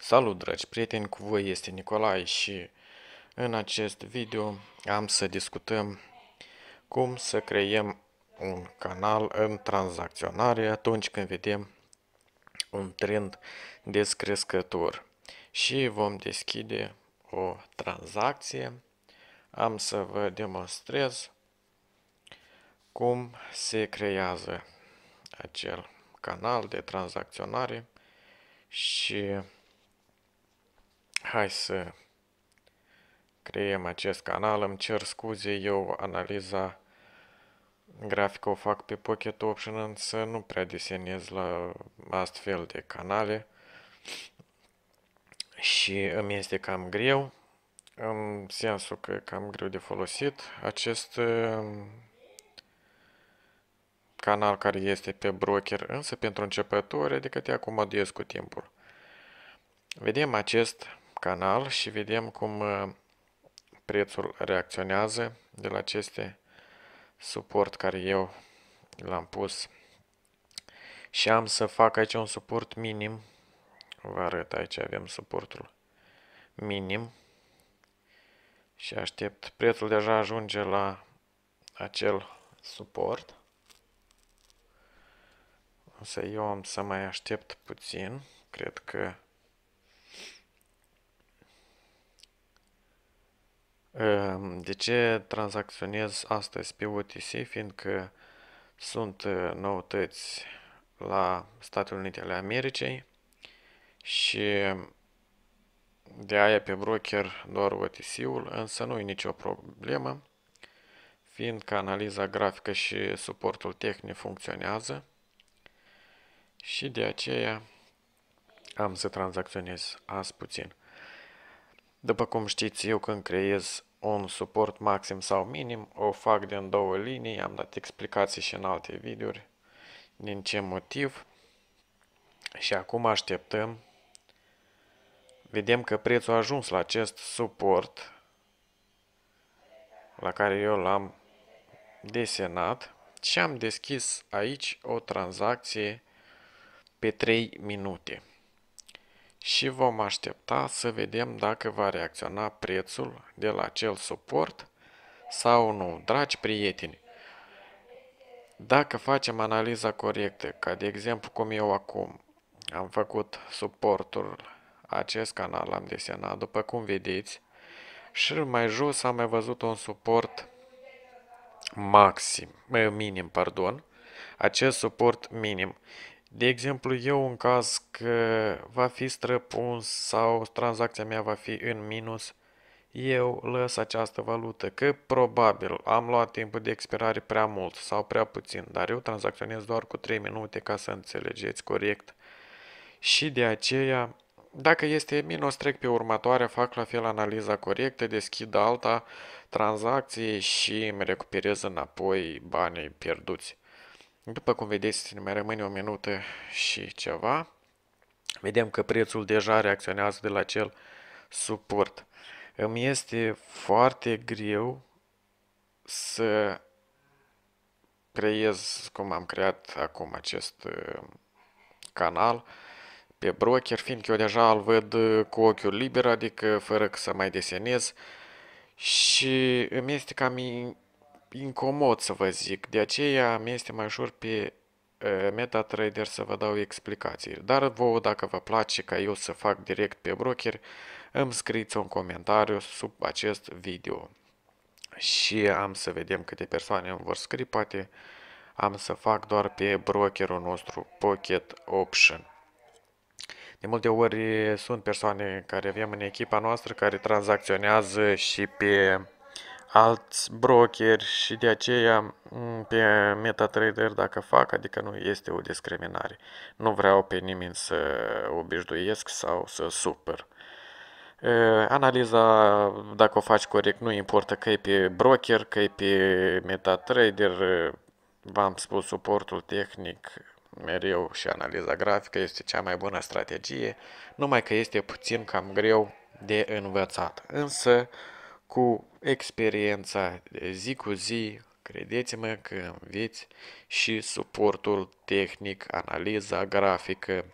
Salut dragi prieteni, cu voi este Nicolae și în acest video am să discutăm cum să creăm un canal în tranzacționare atunci când vedem un trend descrescător și vom deschide o tranzacție. Am să vă demonstrez cum se creează acel canal de tranzacționare și hai să creăm acest canal. Îmi cer scuze, eu analiza grafică o fac pe Pocket Option, însă nu prea desenez la astfel de canale și îmi este cam greu, în sensul că e cam greu de folosit. Acest uh, canal care este pe broker, însă pentru începători, adică te acomodezi cu timpul. Vedem acest canal și vedem cum uh, prețul reacționează de la aceste suport care eu l-am pus și am să fac aici un suport minim vă arăt aici avem suportul minim și aștept prețul deja ajunge la acel suport însă eu am să mai aștept puțin cred că De ce tranzacționez astăzi pe OTC? Fiindcă sunt noutăți la Statele Unite ale Americii și de aia pe broker doar OTC-ul, însă nu e nicio problemă, fiindcă analiza grafică și suportul tehnic funcționează și de aceea am să tranzacționez azi puțin. După cum știți, eu când creez un suport maxim sau minim, o fac din două linii, am dat explicații și în alte videouri din ce motiv și acum așteptăm. Vedem că prețul a ajuns la acest suport la care eu l-am desenat și am deschis aici o tranzacție pe 3 minute și vom aștepta să vedem dacă va reacționa prețul de la acel suport sau nu. Dragi prieteni, dacă facem analiza corectă, ca de exemplu cum eu acum am făcut suportul acest canal, am desenat, după cum vedeți, și mai jos am mai văzut un suport maxim, minim, pardon, acest suport minim de exemplu, eu în caz că va fi străpuns sau tranzacția mea va fi în minus, eu las această valută, că probabil am luat timpul de expirare prea mult sau prea puțin, dar eu tranzacționez doar cu 3 minute ca să înțelegeți corect. Și de aceea, dacă este minus, trec pe următoarea, fac la fel analiza corectă, deschid alta tranzacție și îmi recuperez înapoi banii pierduți. După cum vedeți, ne mai rămâne o minută și ceva. Vedem că prețul deja reacționează de la cel suport. Îmi este foarte greu să creez cum am creat acum acest uh, canal pe broker, fiindcă eu deja îl văd uh, cu ochiul liber, adică fără să mai desenez și îmi este cam incomod să vă zic, de aceea mi este mai ușor pe MetaTrader să vă dau explicații. Dar vouă, dacă vă place ca eu să fac direct pe broker, îmi scriți un comentariu sub acest video. Și am să vedem câte persoane îmi vor scrie, poate am să fac doar pe brokerul nostru Pocket Option. De multe ori sunt persoane care avem în echipa noastră care tranzacționează și pe alți brokeri și de aceea mm, pe MetaTrader dacă fac, adică nu este o discriminare. Nu vreau pe nimeni să obișnuiesc sau să supăr. Analiza, dacă o faci corect, nu importă că e pe broker, că e pe MetaTrader, v-am spus suportul tehnic mereu și analiza grafică este cea mai bună strategie, numai că este puțin cam greu de învățat. Însă, cu experiența zi cu zi, credeți-mă că înveți și suportul tehnic, analiza grafică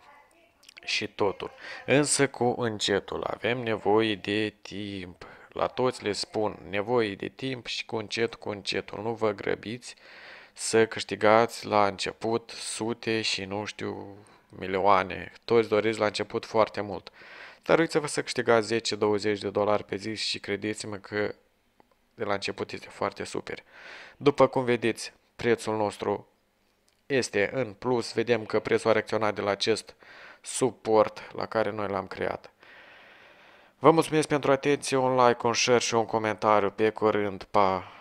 și totul. Însă cu încetul avem nevoie de timp. La toți le spun nevoie de timp și cu încet, cu încetul. Nu vă grăbiți să câștigați la început sute și nu știu milioane. Toți doriți la început foarte mult. Dar uite vă să câștigați 10-20 de dolari pe zi și credeți-mă că de la început este foarte super. După cum vedeți, prețul nostru este în plus. Vedem că prețul a reacționat de la acest suport la care noi l-am creat. Vă mulțumesc pentru atenție, un like, un share și un comentariu. Pe curând, pa!